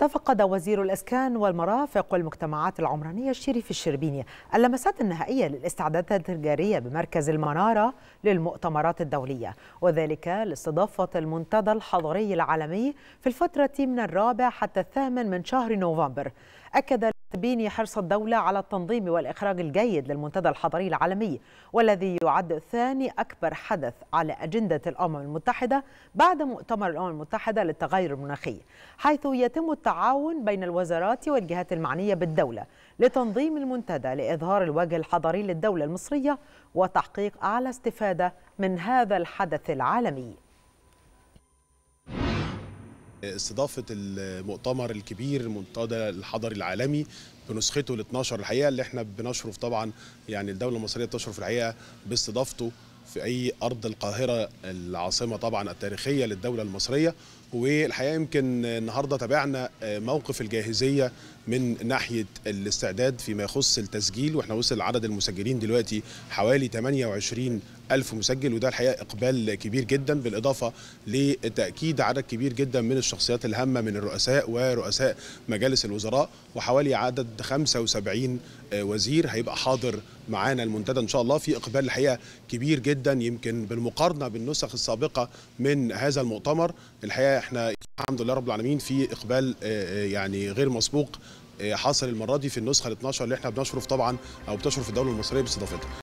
تفقد وزير الإسكان والمرافق والمجتمعات العمرانية الشريف الشربيني اللمسات النهائية للاستعدادات الجارية بمركز المنارة للمؤتمرات الدولية وذلك لاستضافة المنتدى الحضري العالمي في الفترة من الرابع حتى الثامن من شهر نوفمبر أكد بين حرص الدولة على التنظيم والإخراج الجيد للمنتدى الحضري العالمي والذي يعد ثاني أكبر حدث على أجندة الأمم المتحدة بعد مؤتمر الأمم المتحدة للتغير المناخي حيث يتم التعاون بين الوزارات والجهات المعنية بالدولة لتنظيم المنتدى لإظهار الوجه الحضري للدولة المصرية وتحقيق أعلى استفادة من هذا الحدث العالمي استضافه المؤتمر الكبير المنتدى الحضري العالمي بنسخته ال 12 الحقيقه اللي احنا بنشرف طبعا يعني الدوله المصريه بتشرف الحقيقه باستضافته في اي ارض القاهره العاصمه طبعا التاريخيه للدوله المصريه والحقيقه يمكن النهارده تابعنا موقف الجاهزيه من ناحيه الاستعداد فيما يخص التسجيل واحنا وصل عدد المسجلين دلوقتي حوالي 28 ألف مسجل وده الحقيقة إقبال كبير جدا بالإضافة لتأكيد عدد كبير جدا من الشخصيات الهامة من الرؤساء ورؤساء مجالس الوزراء وحوالي عدد 75 وزير هيبقى حاضر معانا المنتدى ان شاء الله في اقبال الحقيقه كبير جدا يمكن بالمقارنه بالنسخ السابقه من هذا المؤتمر الحقيقه احنا الحمد لله رب العالمين في اقبال آه، آه، يعني غير مسبوق آه، حصل المره دي في النسخه ال 12 اللي احنا بنشرف طبعا او بتشرف الدوله المصريه باستضافتها